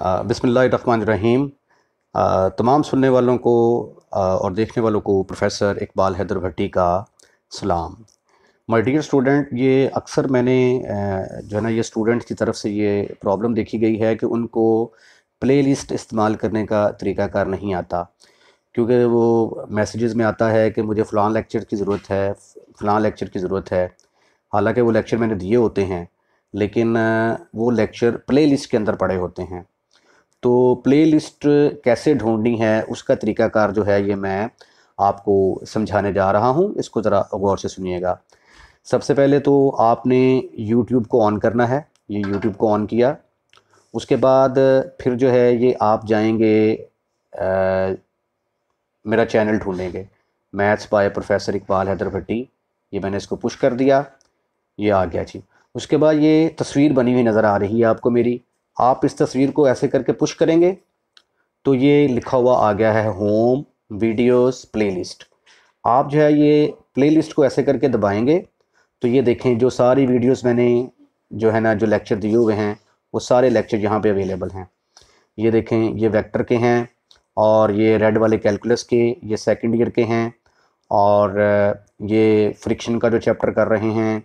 run रहीम तमाम सुनने वालों को और देखने वालों को प्रोफेसर इकबाल हैदर भट्टी का सलाम माय डियर स्टूडेंट ये अक्सर मैंने जो है ना ये स्टूडेंट की तरफ से ये प्रॉब्लम देखी गई है कि उनको प्लेलिस्ट इस्तेमाल करने का तरीक़ाकार नहीं आता क्योंकि वो मैसेजेस में आता है कि मुझे फ़लाँ लेक्चर की ज़रूरत है फ़लाँ लेक्चर की ज़रूरत है हालांकि वो लेक्चर मैंने दिए होते हैं लेकिन वो लेक्चर प्लेलिस्ट के अंदर पड़े होते हैं तो प्लेलिस्ट कैसे ढूंढनी है उसका तरीकाकार जो है ये मैं आपको समझाने जा रहा हूँ इसको ज़रा गौर से सुनिएगा सबसे पहले तो आपने YouTube को ऑन करना है ये YouTube को ऑन किया उसके बाद फिर जो है ये आप जाएंगे आ, मेरा चैनल ढूंढेंगे maths by professor Iqbal Haider Bhatti ये मैंने इसको पुश कर दिया ये आ गया जी उसके बाद ये तस्वीर बनी हुई नज़र आ रही है आपको मेरी आप इस तस्वीर को ऐसे करके पुश करेंगे तो ये लिखा हुआ आ गया है होम वीडियोस प्लेलिस्ट आप जो है ये प्लेलिस्ट को ऐसे करके दबाएंगे तो ये देखें जो सारी वीडियोस मैंने जो है ना जो लेक्चर दिए हुए हैं वो सारे लेक्चर यहाँ पे अवेलेबल हैं ये देखें ये वेक्टर के हैं और ये रेड वाले कैलकुलस के ये सेकेंड ईयर के हैं और ये फ्रिक्शन का जो चैप्टर कर रहे हैं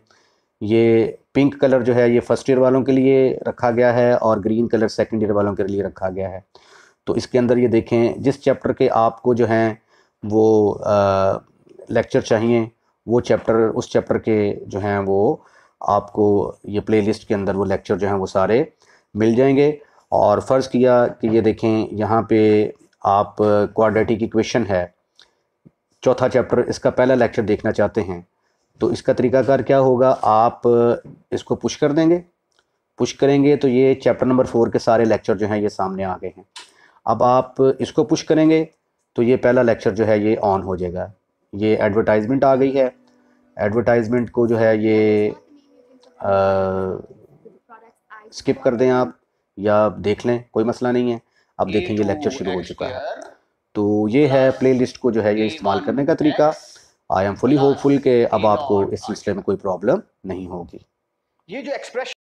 ये पिंक कलर जो है ये फर्स्ट ईयर वालों के लिए रखा गया है और ग्रीन कलर सेकेंड ईयर वालों के लिए रखा गया है तो इसके अंदर ये देखें जिस चैप्टर के आपको जो हैं वो लेक्चर चाहिए वो चैप्टर उस चैप्टर के जो हैं वो आपको ये प्लेलिस्ट के अंदर वो लेक्चर जो हैं वो सारे मिल जाएंगे और फ़र्ज़ किया कि ये देखें यहाँ पे आप क्वाड्रेटिक इक्वेशन है चौथा चैप्टर इसका पहला लेक्चर देखना चाहते हैं तो इसका तरीकाकार क्या होगा आप इसको पुश कर देंगे पुश करेंगे तो ये चैप्टर नंबर फोर के सारे लेक्चर जो हैं ये सामने आ गए हैं अब आप इसको पुश करेंगे तो ये पहला लेक्चर जो है ये ऑन हो जाएगा ये एडवर्टाइजमेंट आ गई है एडवर्टाइजमेंट को जो है ये स्किप कर दें आप या देख लें कोई मसला नहीं है अब देखेंगे लेक्चर तो शुरू हो चुका है तो ये है प्लेलिस्ट को जो है ये इस्तेमाल करने का तरीका आई एम फुली होपफुल के अब आपको इस सिलसिले में कोई प्रॉब्लम नहीं होगी ये जो एक्सप्रेशन